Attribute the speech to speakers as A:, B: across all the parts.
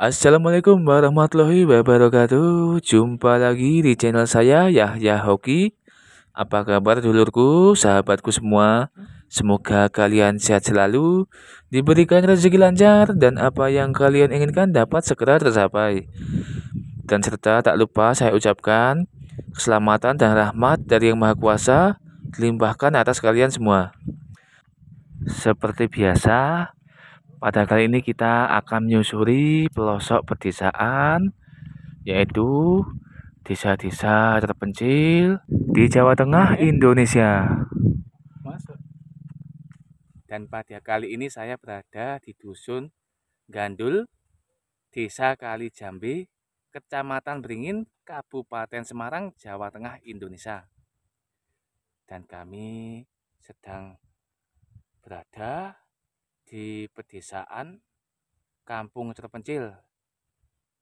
A: Assalamualaikum warahmatullahi wabarakatuh. Jumpa lagi di channel saya Yahya Hoki. Apa kabar dulurku, sahabatku semua? Semoga kalian sehat selalu, diberikan rezeki lancar dan apa yang kalian inginkan dapat segera tercapai. Dan serta tak lupa saya ucapkan keselamatan dan rahmat dari Yang Maha Kuasa dilimpahkan atas kalian semua. Seperti biasa, pada kali ini kita akan menyusuri pelosok pedesaan yaitu desa-desa terpencil di Jawa Tengah Indonesia. Dan pada kali ini saya berada di dusun Gandul, Desa Kali Jambi, Kecamatan Beringin, Kabupaten Semarang, Jawa Tengah, Indonesia. Dan kami sedang berada di pedesaan kampung terpencil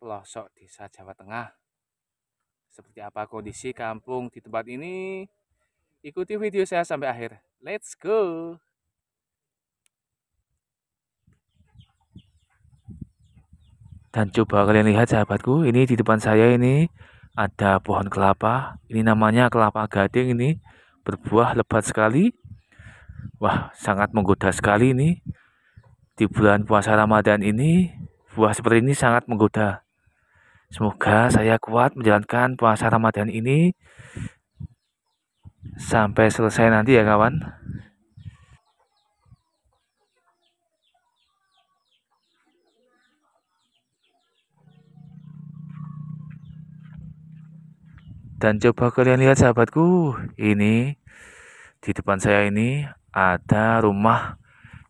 A: pelosok desa Jawa Tengah. Seperti apa kondisi kampung di tempat ini? Ikuti video saya sampai akhir. Let's go! Dan coba kalian lihat sahabatku, ini di depan saya ini ada pohon kelapa. Ini namanya kelapa gading ini berbuah lebat sekali. Wah, sangat menggoda sekali ini. Di bulan puasa Ramadan ini, buah seperti ini sangat menggoda. Semoga saya kuat menjalankan puasa Ramadan ini sampai selesai nanti ya kawan. Dan coba kalian lihat sahabatku, ini di depan saya ini ada rumah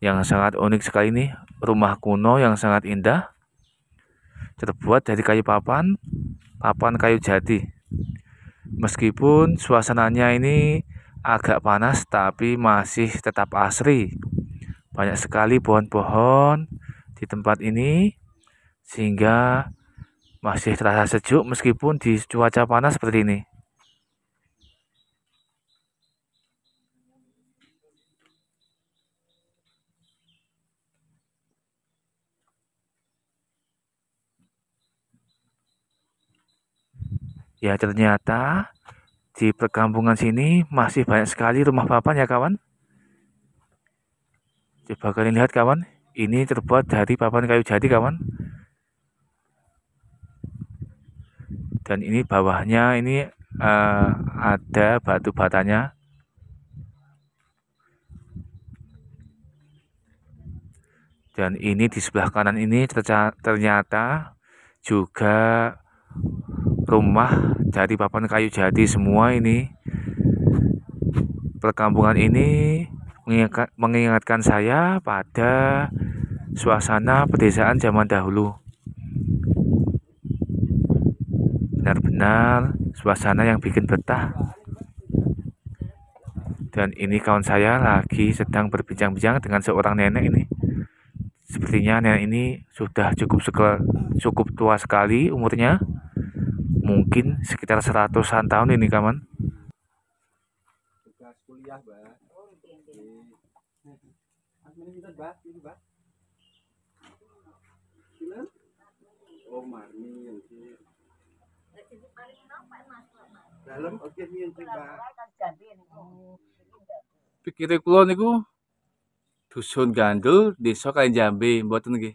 A: yang sangat unik sekali nih rumah kuno yang sangat indah terbuat dari kayu papan papan kayu jati meskipun suasananya ini agak panas tapi masih tetap asri banyak sekali pohon-pohon di tempat ini sehingga masih terasa sejuk meskipun di cuaca panas seperti ini Ya ternyata di perkampungan sini masih banyak sekali rumah papan ya kawan. Coba kalian lihat kawan, ini terbuat dari papan kayu jati kawan. Dan ini bawahnya ini uh, ada batu batanya. Dan ini di sebelah kanan ini ternyata juga rumah dari papan kayu jati semua ini perkampungan ini mengingatkan saya pada suasana pedesaan zaman dahulu benar-benar suasana yang bikin betah dan ini kawan saya lagi sedang berbincang-bincang dengan seorang nenek ini sepertinya nenek ini sudah cukup cukup tua sekali umurnya mungkin sekitar seratusan tahun ini kawan tugas kuliah oh, pikir kulon niku dusun gandul desa kain jambi buat nge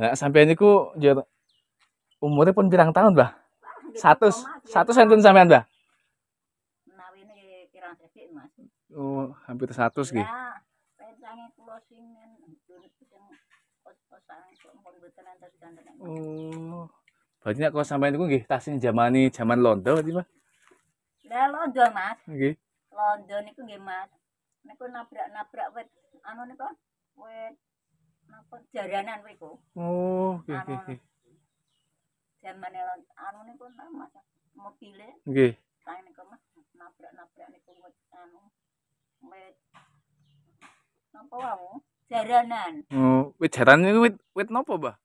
A: Nah, sampean niku jur umurnya pun pirang tahun, Mbah? Satu, satu sentun sampean, Mbah? Nah, pirang Mas. Oh, hampir satu sih. Ya, pencange kula sing Oh. Berarti nek kok sampean niku nggih zaman ini zaman londo berarti, mah Lah londo, Mas. Nggih. Londo ku nggih, Mas. ku nabrak-nabrak wet anu niku wet jaranan kuwi Oh, oke dan mana lagi anu niku mas mobile. Nggih. Kang niku mas nabrak-nabrak niku anu wit napa wae jaranan. Oh, wit jaranan niku wit wit napa, Mbah?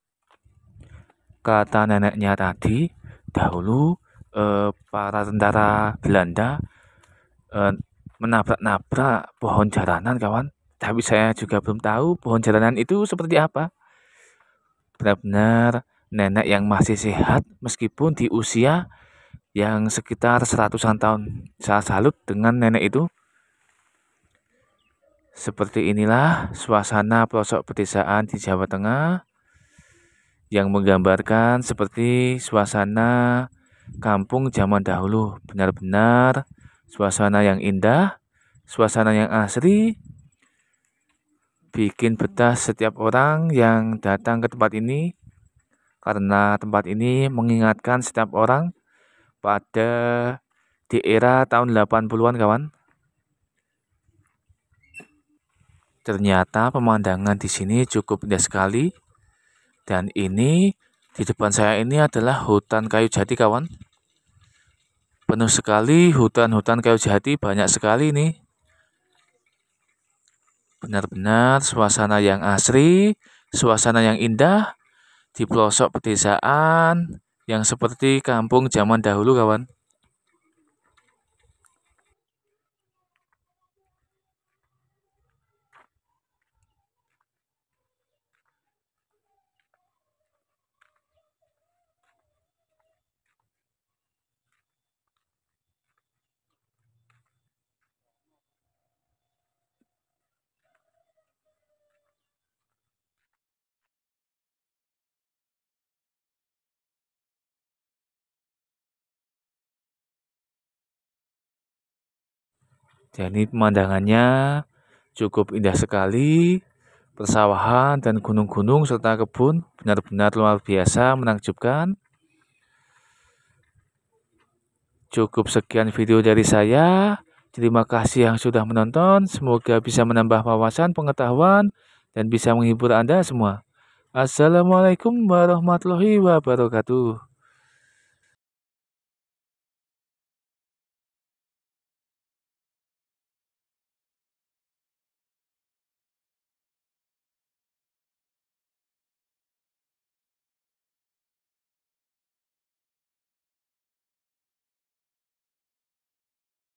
A: Kata neneknya tadi, dahulu eh, para tentara Belanda eh, menabrak-nabrak pohon jaranan, kawan tapi saya juga belum tahu pohon jalanan itu seperti apa. Benar-benar nenek yang masih sehat meskipun di usia yang sekitar seratusan tahun. Saya salut dengan nenek itu. Seperti inilah suasana pelosok pedesaan di Jawa Tengah yang menggambarkan seperti suasana kampung zaman dahulu. Benar-benar suasana yang indah, suasana yang asri, bikin betah setiap orang yang datang ke tempat ini karena tempat ini mengingatkan setiap orang pada di era tahun 80-an kawan. Ternyata pemandangan di sini cukup indah sekali dan ini di depan saya ini adalah hutan kayu jati kawan. Penuh sekali hutan-hutan kayu jati banyak sekali nih. Benar-benar suasana yang asri, suasana yang indah di pelosok pedesaan yang seperti kampung zaman dahulu kawan. Jadi ya, pemandangannya cukup indah sekali, persawahan dan gunung-gunung serta kebun benar-benar luar biasa menakjubkan. Cukup sekian video dari saya. Terima kasih yang sudah menonton. Semoga bisa menambah wawasan pengetahuan dan bisa menghibur Anda semua. Assalamualaikum warahmatullahi wabarakatuh.